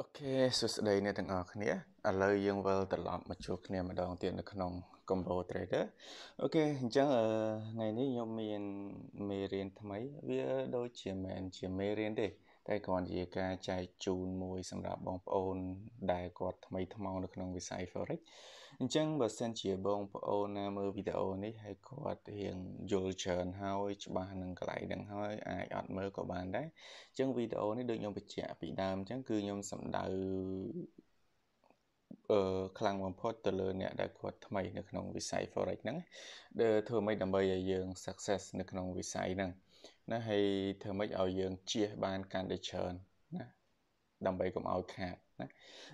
អូខេសួស្តីអ្នកទាំងអស់គ្នាឥឡូវយើងវិលត្រឡប់មកជួបគ្នាម្ដងទៀតនៅក្នុង Combo Trader អូខេអញ្ចឹងថ្ងៃនេះខ្ញុំមានមេរៀនថ្មីវាដូចជាមិនជាមេរៀនទេតែគ្រាន់ជាការចែកជូនមួយសម្រាប់បងប្អូនដែលគាត់ថ្មីថ្មោងនៅក្នុងវិស័យ Forex អញ្ចឹងបើសិនជាបងប្អូនណាមើលវីដេអូនេះហើយគាត់រៀងយល់ច្រើនហើយច្បាស់នឹងកន្លែងហ្នឹងហើយអាចអត់មើលក៏បានដែរអញ្ចឹងវីដេអូនេះដូចខ្ញុំបញ្ជាក់ពីដើមអញ្ចឹងគឺខ្ញុំសំដៅអឺខ្លាំងបំផុតទៅលើអ្នកដែលគាត់ថ្មីនៅក្នុងវិស័យ Forex ហ្នឹងធ្វើម៉េចដើម្បីឲ្យយើង success នៅក្នុងវិស័យហ្នឹងណាហើយធ្វើម៉េចឲ្យយើងជៀសបានកាន់តែច្រើនណាដើម្បីកុំឲ្យខាតណា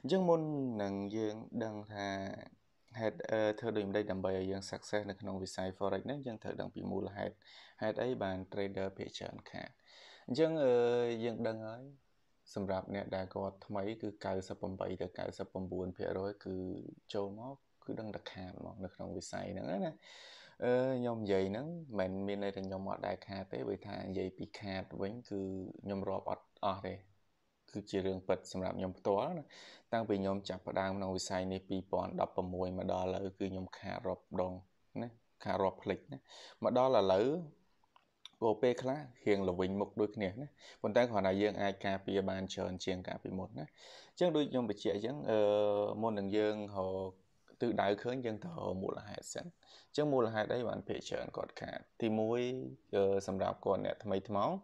អញ្ចឹងមុននឹងយើងដឹងថាហេតុធ្វើដូចម្ដេចដើម្បីឲ្យយើង success នៅក្នុងវិស័យ forex នេះយើងត្រូវដឹងពីមូលហេតុហេតុអីបាន trader ភាគច្រើនខាតអញ្ចឹងយើងដឹងហើយសម្រាប់អ្នកដែលគាត់ថ្មី គឺ98ទៅ99%គឺចូលមក គឺដឹងតែខាតហ្មងនៅក្នុងវិស័យហ្នឹងណាអឺខ្ញុំនិយាយហ្នឹងមិនមានន័យថាខ្ញុំអត់ដែរខាតទេបើថានិយាយពីខាតវិញគឺខ្ញុំរាប់អត់អស់ទេគឺជារឿងពិត សម្រាប់ខ្ញុំផ្ទាល់ណាតាំងពីខ្ញុំចាប់ផ្ដើមក្នុងវិស័យនេះ2016មកដល់ឥឡូវគឺខ្ញុំខាតរាប់ដងណាខាតរាប់ផ្លិចណាមកដល់ឥឡូវពោពេលខ្លះរៀងល្វីងមុខដូចគ្នាណាប៉ុន្តែគ្រាន់តែយើងអាចការពារបានច្រើនជាងកាលពីមុនណាអញ្ចឹងដូចខ្ញុំបញ្ជាក់អញ្ចឹងអឺមុននឹងយើងរកទិសដៅឃើញយើងទៅមូលហេតុសិនអញ្ចឹងមូលហេតុអីបានភាគច្រើនគាត់ខាតទី1សម្រាប់គាត់អ្នកថ្មីថ្មោងអ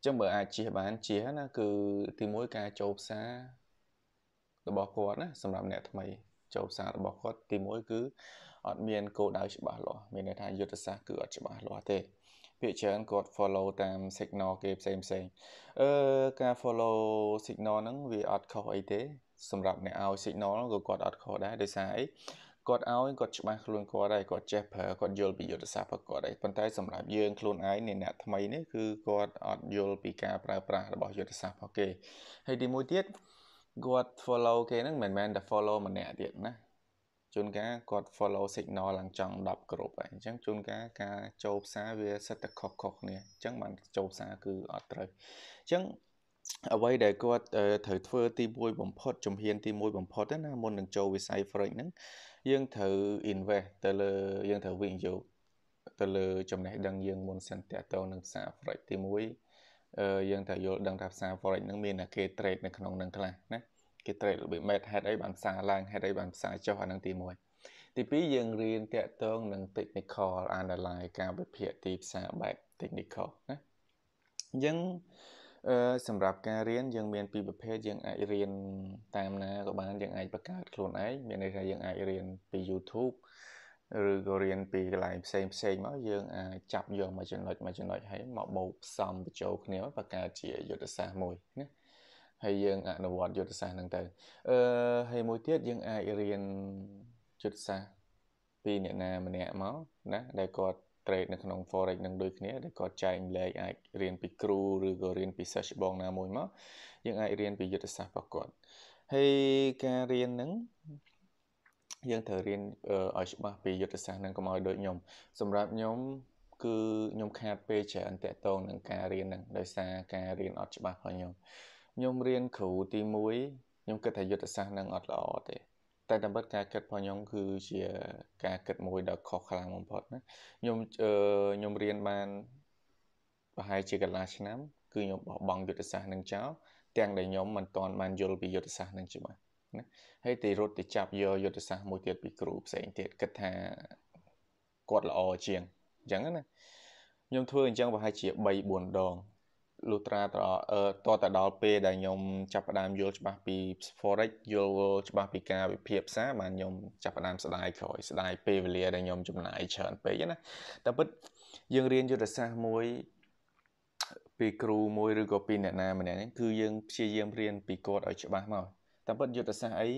ញ្ចឹងបើអាចជៀសបានជៀសណាគឺទី1ការចូលផ្សាររបស់គាត់ណាសម្រាប់អ្នកថ្មីចូលផ្សាររបស់គាត់ទី1គឺអត់មានគោលដៅច្បាស់លាស់មានន័យថាយុទ្ធសាស្ត្រគឺអត់ច្បាស់លាស់ទេភាគច្រើនគាត់ follow តាម signal គេផ្សេងផ្សេងអឺការ follow signal ហ្នឹងវាអត់ខុសអីទេសម្រាប់អ្នកឲ្យ signal ក៏គាត់អត់ខុសដែរដោយសារអីគាត់ឲ្យគាត់ច្បាស់ខ្លួនគាត់ហើយគាត់ចេះប្រើគាត់យល់ពីយុទ្ធសាស្ត្ររបស់គាត់ហើយប៉ុន្តែសម្រាប់យើងខ្លួនឯងនៃអ្នកថ្មីនេះគឺគាត់អត់យល់ពីការប្រើប្រាស់របស់យុទ្ធសាស្ត្ររបស់គេហើយទីមួយទៀតគាត់ follow គេហ្នឹងមិនមែនតែ follow ម្នាក់ទៀតណាជួនកាលគាត់ follow signal ឡើងចង់10គ្រប់ហើយអញ្ចឹងជួនកាលការចូលផ្សារវាសិតតែខុសខុសគ្នាអញ្ចឹងបានចូលផ្សារគឺអត់ត្រូវអញ្ចឹងអ្វីដែលគាត់ត្រូវធ្វើទី1បំផុតជំហាន ទី1បំផុតណាមុននឹងចូលវិស័យ Forex ហ្នឹងយើងត្រូវ invest ទៅលើយើងត្រូវវិនិយោគទៅលើចំណេះដឹងយើងមុនសិនតទៅនឹងផ្សារ Forex ទី1យើងត្រូវយល់ដឹងថាផ្សារ Forex ហ្នឹងមានតែគេ trade នៅក្នុងហ្នឹងខ្លះណាគេត្រេករបៀបម៉េតហេតុអីបានផ្សារឡើងហេតុអីបានផ្សារចុះអានឹងទី1ទី2យើងរៀនតាក់ទងនឹង technical analysis ការវិភាគទីផ្សារបែប technical ណាអញ្ចឹងអឺសម្រាប់ការរៀនយើងមាន ពីរប្រភេទយើងអាចរៀនតាមណាក៏បានយើងអាចបង្កើតខ្លួនឯងមានន័យថាយើងអាចរៀនពី YouTube ឬក៏រៀនពីកន្លែងផ្សេងផ្សេងមកយើងអាចចាប់យកមួយចំណុចមួយចំណុចហើយមកបូកផ្សំបញ្ចូលគ្នាបង្កើតជាយុទ្ធសាស្ត្រមួយណាហើយយើងអនុវត្តយុទ្ធសាស្ត្រហ្នឹងទៅអឺហើយមួយទៀតយើងអាចរៀនយុទ្ធសាស្ត្រពីអ្នកណាម្នាក់មកណា ដែលគាត់ trade នៅក្នុង forex នឹងដូចគ្នាដែលគាត់ចែកម្លែកអាចរៀនពីគ្រូឬក៏រៀនពីសិស្សច្បងណាមួយមកយើងអាចរៀនពីយុទ្ធសាស្ត្ររបស់គាត់ហើយការរៀនហ្នឹងយើងត្រូវរៀនឲ្យច្បាស់ពីយុទ្ធសាស្ត្រហ្នឹងកុំឲ្យដូចខ្ញុំ សម្រាប់ខ្ញុំ គឺខ្ញុំខាតពេលច្រើនតកតងនឹងការរៀនហ្នឹងដោយសារការរៀនអត់ច្បាស់របស់ខ្ញុំខ្ញុំរៀនគ្រូទី1ខ្ញុំគិតថាយុទ្ធសាស្ត្រនឹងអត់ល្អទេតែតាមពិតការគិតរបស់ខ្ញុំគឺជាការគិតមួយដ៏ខុសខ្លាំងបំផុតណាខ្ញុំខ្ញុំរៀនបានប្រហែលជាកន្លះឆ្នាំគឺខ្ញុំបោះបង់យុទ្ធសាស្ត្រនឹងចោលទាំងដែលខ្ញុំមិនទាន់បានយល់ពីយុទ្ធសាស្ត្រនឹងច្បាស់ណាហើយទីរត់ទៅចាប់យកយុទ្ធសាស្ត្រមួយទៀតពីគ្រូផ្សេងទៀតគិតថាគាត់ល្អជាងអញ្ចឹងណាខ្ញុំធ្វើអញ្ចឹងប្រហែលជា3 4ដងលុត្រាតតតែដល់ពេលដែលខ្ញុំចាប់ផ្ដើមយល់ច្បាស់ពី forex យល់ច្បាស់ពីការវិភាគផ្សារបានខ្ញុំចាប់ផ្ដើមស្ដាយក្រោយស្ដាយពេលវេលាដែលខ្ញុំចំណាយច្រើនពេកណាតែពិតយើងរៀនយុទ្ធសាស្ត្រមួយពីគ្រូមួយឬក៏ពីអ្នកណាម្នាក់ហ្នឹងគឺយើងព្យាយាមរៀនពីគាត់ឲ្យច្បាស់មកតែពិតយុទ្ធសាស្ត្រអី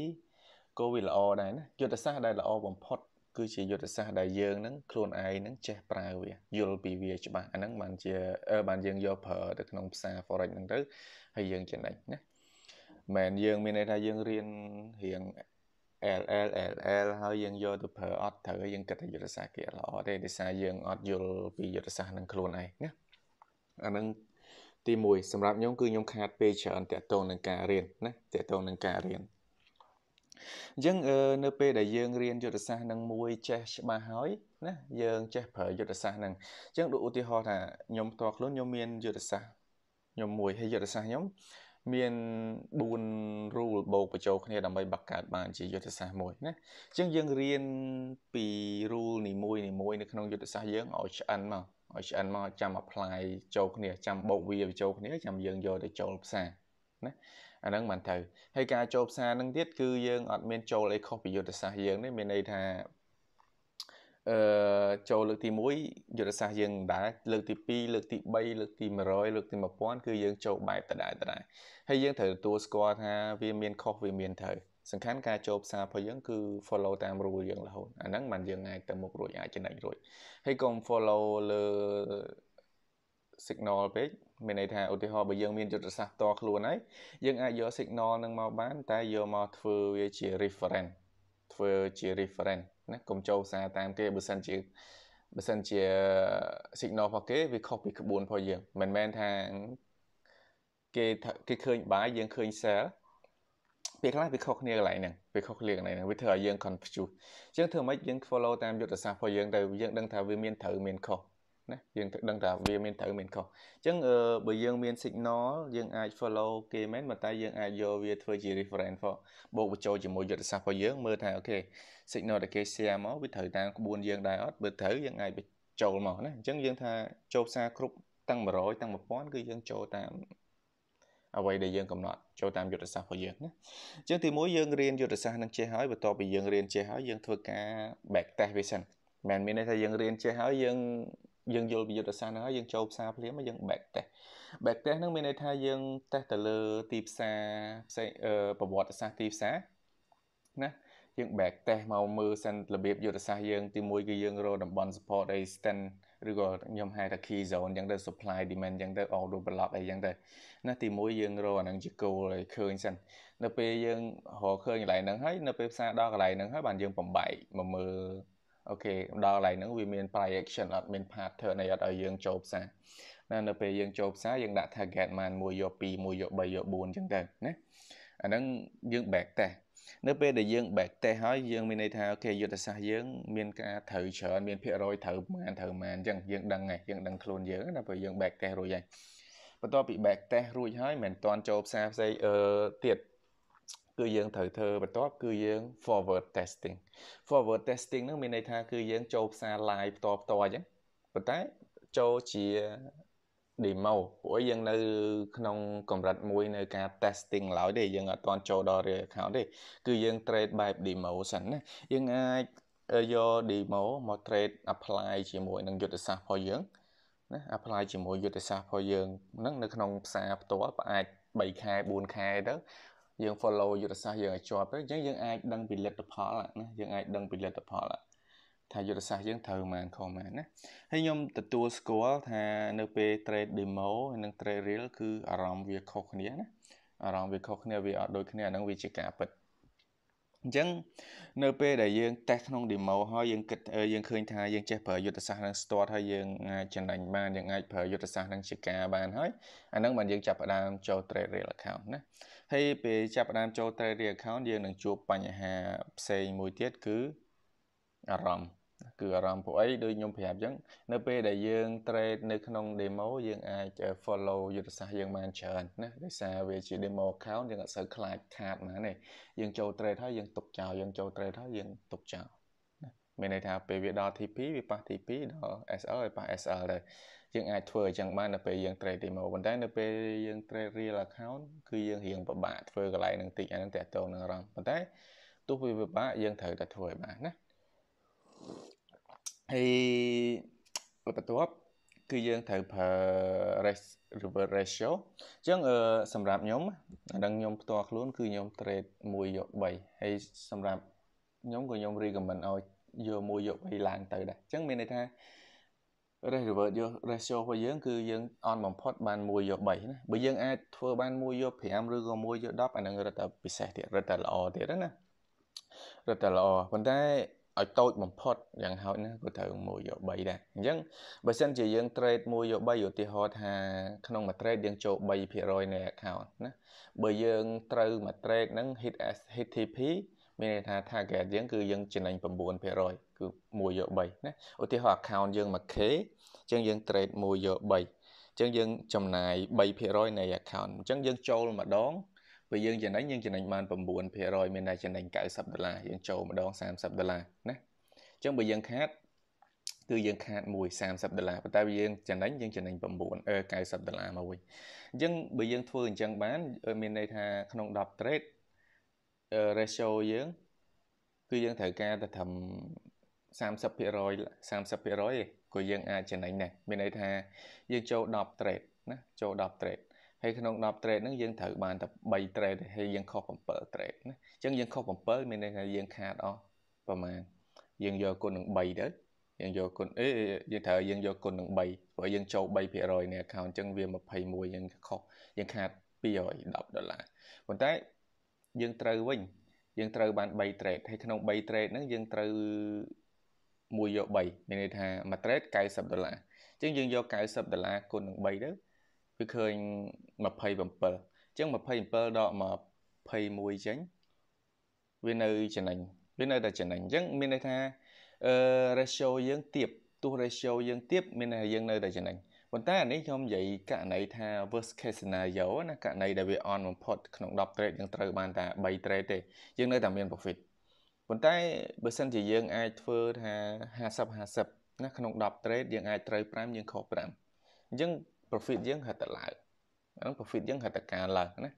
ក៏វាល្អដែរណាយុទ្ធសាស្ត្រដែលល្អបំផុតគឺជាយុទ្ធសាស្ត្រដែលយើងនឹងខ្លួនឯងនឹងចេះប្រើវាយល់ពីវាច្បាស់អាហ្នឹងបានជាបានយើងយកប្រើទៅក្នុងភាសា forex ហ្នឹងទៅហើយយើងចំណេញណាមែនយើងមានន័យថាយើងរៀនរៀង LL LL ហើយយើងយកទៅប្រើអត់ត្រូវហើយយើងគិតថាយុទ្ធសាស្ត្រគេល្អទេដោយសារយើងអត់យល់ពីយុទ្ធសាស្ត្រនឹងខ្លួនឯងណាអាហ្នឹងទី1សម្រាប់ខ្ញុំគឺខ្ញុំខាតពេលច្រើនតាក់ទងនឹងការរៀនណាតាក់ទងនឹងការរៀនអញ្ចឹងនៅពេលដែលយើងរៀនយុទ្ធសាស្ត្រនឹងមួយ ចេះច្បាស់ហើយណាយើងចេះប្រើយុទ្ធសាស្ត្រហ្នឹងអញ្ចឹងដូចឧទាហរណ៍ថាខ្ញុំផ្ទាល់ខ្លួនខ្ញុំមានយុទ្ធសាស្ត្រខ្ញុំមួយហើយយុទ្ធសាស្ត្រខ្ញុំមាន4 rule បូកបញ្ចូលគ្នាដើម្បីបង្កើតបានជាយុទ្ធសាស្ត្រមួយណាអញ្ចឹងយើងរៀនពី rule នីមួយនីមួយនៅក្នុងយុទ្ធសាស្ត្រយើងឲ្យឆ្អិនមកឲ្យឆ្អិនមកចាំ apply ចូលគ្នាចាំបូកវាបញ្ចូលគ្នាចាំយើងយកទៅចូលផ្សារណាអាហ្នឹងបានទៅហើយការចូលផ្សារហ្នឹងទៀតគឺយើង អត់មានចូលអីខុសពីយុទ្ធសាស្ត្រយើងទេមានន័យថាអឺចូលលើកទី1យុទ្ធសាស្ត្រយើងដែរលើកទី2លើកទី3លើកទី100លើកទី1000គឺយើងចូលបែបដដែលដដែលហើយយើងត្រូវទទួលស្គាល់ថាវាមានខុសវាមានត្រូវសំខាន់ការចូលផ្សាររបស់យើងគឺ follow តាម rule យើងរហូតអាហ្នឹងមិនយើងងាយទៅមុខរួចអាចចំណេញរួចហើយកុំ follow លើ signal ពេកមានន័យថាឧទាហរណ៍បើយើងមានយុទ្ធសាស្ត្រតខ្លួនហើយយើងអាចយក signal នឹងមកបានតែយកមកធ្វើវាជា reference ធ្វើជា reference ណាកុំចូលសារតាមគេបើសិនជាបើសិនជា signal របស់គេវាខុសពីក្បួនរបស់យើងមិនមែនថាគេគេឃើញបាយយើងឃើញ cell ពេលខ្លះវាខុសគ្នាកន្លែងហ្នឹងវាខុសគ្នាកន្លែងហ្នឹងវាធ្វើឲ្យយើង confuse អញ្ចឹងធ្វើម៉េចយើង follow តាមយុទ្ធសាស្ត្ររបស់យើងទៅយើងដឹងថាវាមានត្រូវមានខុសណាយើងត្រូវដឹងថាវាមានត្រូវមានខុសអញ្ចឹងបើយើងមាន signal យើងអាច follow គេមែនប៉ុន្តែយើងអាចយកវាធ្វើជា reference ផងបូកបញ្ចូលជាមួយយុទ្ធសាស្ត្ររបស់យើងមើលថាអូខេ signal ដែលគេ share មកវាត្រូវតាមក្បួនយើងដែរអត់បើត្រូវយើងអាចបញ្ចូលមកណាអញ្ចឹងយើងថាចូលផ្សារគ្រប់តាំង100តាំង1000គឺយើងចូលតាមអ្វីដែលយើងកំណត់ចូលតាមយុទ្ធសាស្ត្ររបស់យើងណាអញ្ចឹងទីមួយយើងរៀនយុទ្ធសាស្ត្រនឹងចេះហើយបន្ទាប់ពីយើងរៀនចេះហើយយើងធ្វើការ back test វាសិនមិនមានន័យថាយើងរៀនចេះហើយយើងយើងយល់ពីយុទ្ធសាស្ត្រហ្នឹងហើយយើងចូលផ្សារភ្លាមហើយយើង back test back test ហ្នឹងមានន័យថាយើង test ទៅលើទីផ្សារផ្សេងប្រវត្តិសាស្ត្រទីផ្សារណាយើង back test មកមើលសិនរបៀបយុទ្ធសាស្ត្រយើងទីមួយគឺយើងរកតំបន់ support អី stand ឬក៏ខ្ញុំហៅថា key zone អញ្ចឹងទៅ supply demand អញ្ចឹងទៅ order block អីអញ្ចឹងទៅណាទីមួយយើងរកអាហ្នឹងជា goal ឲ្យឃើញសិននៅពេលយើងរកឃើញកន្លែងហ្នឹងហើយនៅពេលផ្សារដល់កន្លែងហ្នឹងហើយបានយើងបំបែកមកមើលអូខេដល់កន្លែងហ្នឹងវាមាន price action អត់មាន pattern អីអត់ឲ្យយើងចូលផ្សារណានៅពេលយើងចូលផ្សារយើងដាក់ target បាន1យក2 1យក3យក4អញ្ចឹងទៅណាអាហ្នឹងយើង back test នៅពេលដែលយើង back test ហើយយើងមានន័យថាអូខេយុទ្ធសាស្ត្រយើងមានការត្រូវច្រើនមានភាគរយត្រូវប្រហែលត្រូវប្រហែលអញ្ចឹងយើងដឹងហើយយើងដឹងខ្លួនយើងណាពេលយើង back test រួចហើយបន្ទាប់ពី back test រួចហើយមិនទាន់ចូលផ្សារផ្សេងអឺទៀតគឺយើងត្រូវធ្វើបន្ទាប់គឺយើង forward testing forward testing ហ្នឹងមានន័យថាគឺយើងចូលផ្សារ live ផ្ទាល់ផ្ទាល់អញ្ចឹងប៉ុន្តែចូលជា demo ព្រោះយើងនៅ ក្នុងកម្រិតមួយនៅការ testing ឡើយទេយើងអត់ទាន់ចូលដល់ real account ទេគឺយើង trade បែប demo សិនណាយើងអាចយក demo មក trade apply ជាមួយនឹងយុទ្ធសាស្ត្ររបស់យើងណា apply ជាមួយយុទ្ធសាស្ត្ររបស់យើងហ្នឹងនៅក្នុងផ្សារផ្ទាល់ប្រហែល3ខែ4ខែទៅយើង follow យុទ្ធសាស្ត្រយើងឲ្យជាប់ទៅអញ្ចឹងយើងអាចដឹងពីលទ្ធផលណាយើងអាចដឹងពីលទ្ធផលថាយុទ្ធសាស្ត្រយើងត្រូវមិនខុសមិនណាហើយខ្ញុំទទួលស្គាល់ថានៅពេល trade demo ហើយនិង trade real គឺអារម្មណ៍វាខុសគ្នាណាអារម្មណ៍វាខុសគ្នាវាអត់ដូចគ្នាអាហ្នឹងវាជាការពិតអញ្ចឹងនៅពេលដែលយើងតេស្តក្នុង demo ហើយយើងគិតយើងឃើញថាយើងចេះប្រើយុទ្ធសាស្ត្រនឹងស្ទាត់ហើយយើងអាចចំណាញ់បានយើងអាចប្រើយុទ្ធសាស្ត្រនឹងជាការបានហើយអាហ្នឹងបានយើងចាប់ផ្ដើមចូល trade real account ណាហើយពេលចាប់ផ្ដើមចូល trade real account យើងនឹងជួបបញ្ហាផ្សេងមួយទៀតគឺអារម្មណ៍គឺអារម្មណ៍ពួកអីដូចខ្ញុំប្រាប់អញ្ចឹងនៅពេលដែលយើង trade នៅក្នុង demo យើងអាច follow យុទ្ធសាស្ត្រយើងបានច្រើនណាដោយសារវាជា demo account យើងអត់សូវខ្លាចខាតបានទេយើងចូល trade ហើយយើងទុកចោលយើងចូល trade ហើយយើងទុកចោលមានន័យថាពេលវាដល់ TP វាប៉ះ TP ដល់ SL ហើយប៉ះ SL ទៅយើងអាចធ្វើអញ្ចឹងបាននៅពេលយើង trade demo ប៉ុន្តែនៅពេលយើង trade real account គឺយើងរៀងពិបាកធ្វើកន្លែងនឹងតិចអានឹងតកតងនឹងអារម្មណ៍ប៉ុន្តែទោះវាពិបាកយើងត្រូវតែធ្វើឲ្យបានណាហើយបន្ទាប់គឺយើងត្រូវប្រើ reverse ratio អញ្ចឹងសម្រាប់ខ្ញុំដល់ខ្ញុំផ្ទាល់ខ្លួនគឺខ្ញុំ trade 1យក3ហើយសម្រាប់ខ្ញុំក៏ខ្ញុំ recommend ឲ្យយក1យក3ឡើងទៅដែរអញ្ចឹងមានន័យថា reverse យក ratio របស់យើងគឺយើងអន់បំផុតបាន1យក3ណាបើយើងអាចធ្វើបាន1យក5ឬក៏1យក10អានឹងរត់តែពិសេសទៀតរត់តែល្អទៀតណារត់តែល្អប៉ុន្តែឲ្យតូចបំផុតយ៉ាងហោចណាស់ក៏ត្រូវ1យក3ដែរអញ្ចឹងបើសិនជាយើង trade 1យក3ឧទាហរណ៍ថាក្នុងមួយ trade យើងចូល3%នៃ account ណាបើយើងត្រូវមួយ trade ហ្នឹង hit as HTP មានន័យថា target យើងគឺយើងចំណេញ9%គឺ1យក3ណាឧទាហរណ៍ account យើង 1k អញ្ចឹងយើង trade 1យក3អញ្ចឹងយើងចំណាយ3%នៃ account អញ្ចឹងយើង ចូលម្ដងបើយើងចំណេញយើងចំណេញបាន9%មានតែចំណេញ90ដុល្លារយើងចូលម្ដង30ដុល្លារណាអញ្ចឹងបើយើងខាតគឺយើងខាតមួយ30ដុល្លារប៉ុន្តែបើយើងចំណេញយើងចំណេញ9អឺ90ដុល្លារមកវិញអញ្ចឹងបើយើងធ្វើអញ្ចឹងបានមានន័យថាក្នុង10 trade ratio យើងគឺយើងត្រូវការតែត្រឹម30% 30%ឯងក៏យើងអាចចំណេញដែរមានន័យថាយើងចូល10 trade ណាចូល10 trade ហើយក្នុង10 trade ហ្នឹងយើងត្រូវបានតែ3 trade ទេហើយយើងខុស7 trade ណាអញ្ចឹងយើងខុស7មានន័យថាយើងខាតអស់ប្រហែលយើងយកគុណនឹង3ទៅយើងយកគុណអេយើងត្រូវយើងយកគុណនឹង3ព្រោះយើងចូល3%នៃ account អញ្ចឹងវា21យើងខុសយើងខាត210ដុល្លារប៉ុន្តែយើងត្រូវវិញ យើងត្រូវបាន3 trade ហើយក្នុង3 trade ហ្នឹងយើងត្រូវ1យក3មានន័យថាមួយ trade 90ដុល្លារអញ្ចឹងយើងយក90ដុល្លារគុណនឹង3ទៅគឺឃើញ27អញ្ចឹង27ដក21ចេញវានៅចំណេញវានៅតែចំណេញអញ្ចឹងមានន័យថាអឺ ratio យើងទៀបទោះ ratio យើងទៀបមានន័យថាយើងនៅតែចំណេញប៉ុន្តែអានេះខ្ញុំនិយាយករណីថា worst case scenario ណាករណីដែលវា on បំផុតក្នុង10 trade យើងត្រូវបានតែ3 trade ទេ យើងនៅតែមាន profit ប៉ុន្តែបើសិនជាយើងអាចធ្វើថា50 50ណាក្នុង10 trade យើងអាចត្រូវ5យើងខុស5អញ្ចឹង profit យើងហិតតែឡើងអាហ្នឹង profit យើងហិតតែកើនឡើងណា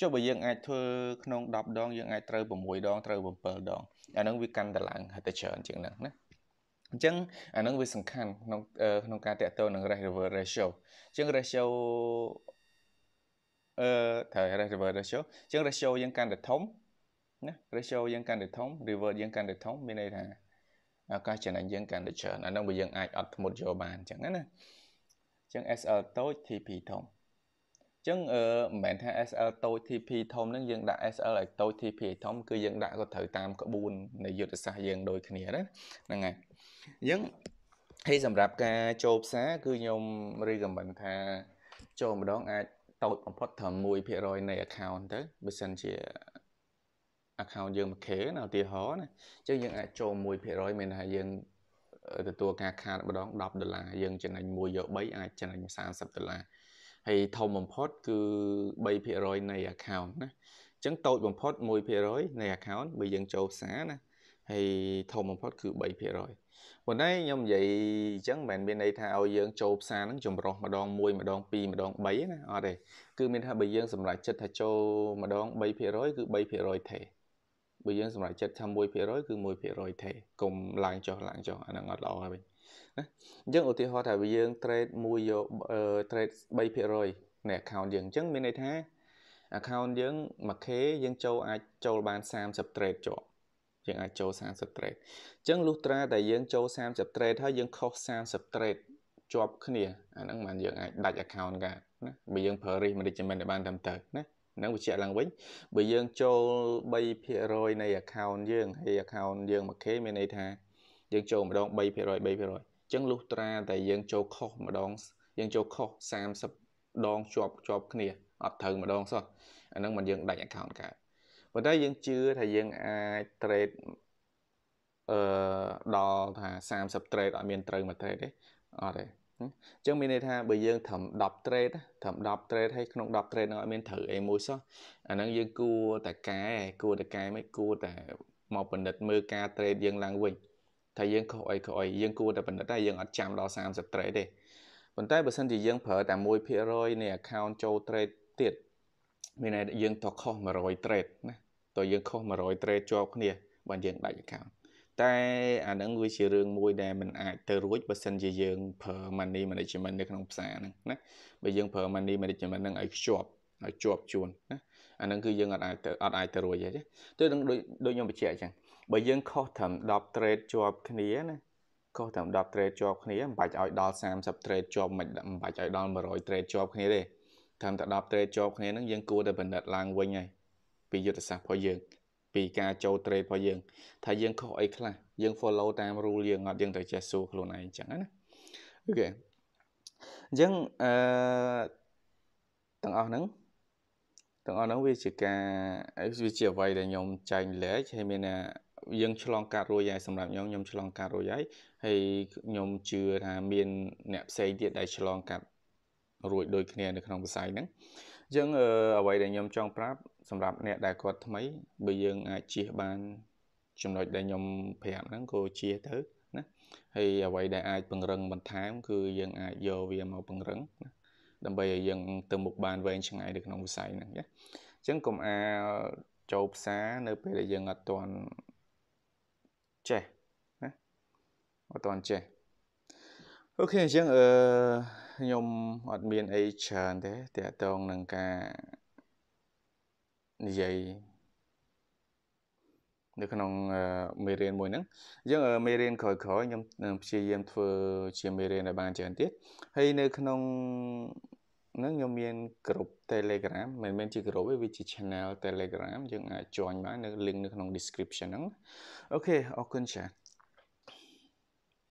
ចុះបើយើងអាចធ្វើក្នុង10ដងយើងអាចត្រូវ6ដងត្រូវ7ដងអាហ្នឹងវាកាន់តែឡើងហិតតែច្រើនជាងហ្នឹងណាអញ្ចឹងអានឹងវាសំខាន់ក្នុងក្នុងការតាក់ទងនឹង reverse ratio អញ្ចឹង ratio អឺត្រូវ reverse ratio អញ្ចឹង ratio យើងកាន់តែធំណា ratio យើងកាន់តែធំ reverse យើងកាន់តែធំមានន័យថាឱកាសចំណាយយើងកាន់តែច្រើនអានឹងបើយើងអាចអត់ធ្មត់យកបានអញ្ចឹងណាចឹង SL តូច TP ធំចឹងអឺមិនមែនថា SL តូច TP ធំហ្នឹងយើងដាក់ SL ឲ្យតូច TP ឲ្យធំគឺយើងដាក់ក៏ត្រូវតាមក្បួននៃយុទ្ធសាស្ត្រយើងដូចគ្នាណាហ្នឹងហើយអញ្ចឹងហើយសម្រាប់ការចូលផ្សារគឺខ្ញុំរីកមិនថាចូលម្ដងអាចតូចបំផុតត្រឹម1%នៃ account ទៅបើសិនជា account យើង 1k ណាឧទាហរណ៍ណាអញ្ចឹងយើងអាចចូល1%មានថាយើងទទួលការខាតម្ដង10ដុល្លារយើងចំណេញ1យក3អាចចំណេញ30ដុល្លារហើយធំបំផុតគឺ3%នៃ account ណាអញ្ចឹងតូចបំផុត1%នៃ account បើយើងចូលផ្សារណាហើយធំបំផុតគឺ3%ប៉ុន្តែខ្ញុំនិយាយអញ្ចឹងមិនមានន័យថាឲ្យយើង ចូលផ្សារហ្នឹងចម្រោះម្ដង1ម្ដង2ម្ដង3ណាអត់ទេគឺមាន ថាបើយើងសម្រេចចិត្តថាចូលម្ដង3%គឺ3%ទេបើយើងសម្រេចចិត្តថា1%គឺ1%ទេកុំឡើងចុះឡើងចុះអាហ្នឹងអត់ល្អហើយវិញណាអញ្ចឹងឧទាហរណ៍ថាវាយើង trade មួយយក trade 3%នៃ account យើងអញ្ចឹងមានន័យថា account យើង 1k យើងចូលអាចចូលបាន30 trade ជាប់យើងអាចចូល30 trade អញ្ចឹងលុះត្រាតែយើងចូល30 trade ហើយយើងខុស30 trade ជាប់គ្នាអាហ្នឹងបានយើងអាចដាច់ account កើតណាបើយើងប្រើ risk management បានត្រឹមត្រូវណានឹងបញ្ជាក់ឡើងវិញបើយើងចូល3%នៃ account យើងហើយ account យើងមួយ K មានន័យថាយើងចូលម្ដង3% 3%អញ្ចឹងលុះត្រាតែយើង ចូលខុសម្ដង យើងចូលខុស30ដងជាប់ជាប់គ្នាអត់ត្រូវម្ដងសោះអាហ្នឹងមិនយើងដាច់ account កើតប៉ុន្តែយើងជឿថាយើងអាច trade អឺដល់ថា30 trade អត់មានត្រូវមួយ trade ទេអត់ទេអញ្ចឹងមានន័យថាបើយើងត្រឹម10 trade ត្រឹម10 trade ហើយក្នុង10 trade នឹងអត់មានត្រូវអីមួយសោះអាហ្នឹងយើងគួរតែកែគួរតែកែមិនគួរតែមកបណ្ឌិតមើលការ trade យើងឡើងវិញថាយើងខុសអីខុសអីយើងគួរតែបណ្ឌិតតែយើងអត់ចាំដល់30 trade ទេប៉ុន្តែបើសិនជាយើងប្រើតែ1%នៃ account ចូល trade ទៀតមានន័យយើងត្រូវខុស100 trade ណាតើយើងខុស100 trade ជាប់គ្នាបើយើងដាច់ account តែអានឹងវាជារឿងមួយដែលมันអាចទៅរួចបើសិនជាយើងប្រើ money management នៅក្នុងផ្សារហ្នឹងណាបើយើងប្រើ money management ហ្នឹងឲ្យខ្ជាប់ឲ្យជាប់ជួនណាអានឹងគឺយើងអត់អាចទៅអត់អាចទៅរួចទេទៅនឹងដូចដូចខ្ញុំបញ្ជាក់អញ្ចឹងបើយើងខុសត្រឹម10 trade ជាប់គ្នាណាខុសត្រឹម10 trade ជាប់គ្នាមិនបាច់ឲ្យដល់30 trade ជាប់មិនបាច់ឲ្យដល់100 trade ជាប់គ្នាទេត្រឹមតែ10 trade ជាប់គ្នាហ្នឹងយើងគួរតែពិនិត្យឡើងវិញហើយពីយុទ្ធសាស្ត្ររបស់យើងពីការចូល trade របស់យើងថាយើងខុសអីខ្លះយើង follow តាម rule យើងអត់យើងត្រូវចេះសួរខ្លួនឯងចឹងណាអូខេអញ្ចឹងអឺទាំងអស់ហ្នឹងទាំងអស់ហ្នឹងវាជាការវាជាអ្វីដែលខ្ញុំចែងលែកហើយមានយើងឆ្លងកាត់រួចហើយសម្រាប់ខ្ញុំខ្ញុំឆ្លងកាត់រួចហើយហើយខ្ញុំជឿថាមានអ្នកផ្សេងទៀតដែលឆ្លងកាត់រួចដូចគ្នានៅក្នុងវិស័យហ្នឹងអញ្ចឹងអ្វីដែលខ្ញុំចង់ប្រាប់សម្រាប់អ្នកដែលគាត់ថ្មីបើយើងអាចជៀសបានចំណុចដែលខ្ញុំប្រាប់ហ្នឹងក៏ជៀសទៅណាហើយអ្វីដែលអាចពង្រឹងបន្ថែមគឺយើង អាចយកវាមកពង្រឹងណាដើម្បីឲ្យយើងទៅមុខបានវែងឆ្ងាយនៅក្នុងវិស័យហ្នឹងណាអញ្ចឹងកុំអាលចូលផ្សារនៅពេលដែលយើងអត់ទាន់ចេះណាអត់ទាន់ចេះអូខេអញ្ចឹងអឺខ្ញុំអត់មានអីច្រើនទេតាក់ទងនឹងការនិយាយនៅក្នុងមេរៀនមួយហ្នឹងអញ្ចឹងមេរៀនក្រោយៗខ្ញុំនឹងព្យាយាមធ្វើជាមេរៀនឲ្យបានច្រើនទៀតហើយនៅ ក្នុងហ្នឹងខ្ញុំមានក្រុម Telegram មិនមែនជាក្រុមទេវាជា Channel Telegram យើងអាច join បាននៅ link នៅក្នុង description ហ្នឹងអូខេអរគុណច្រើន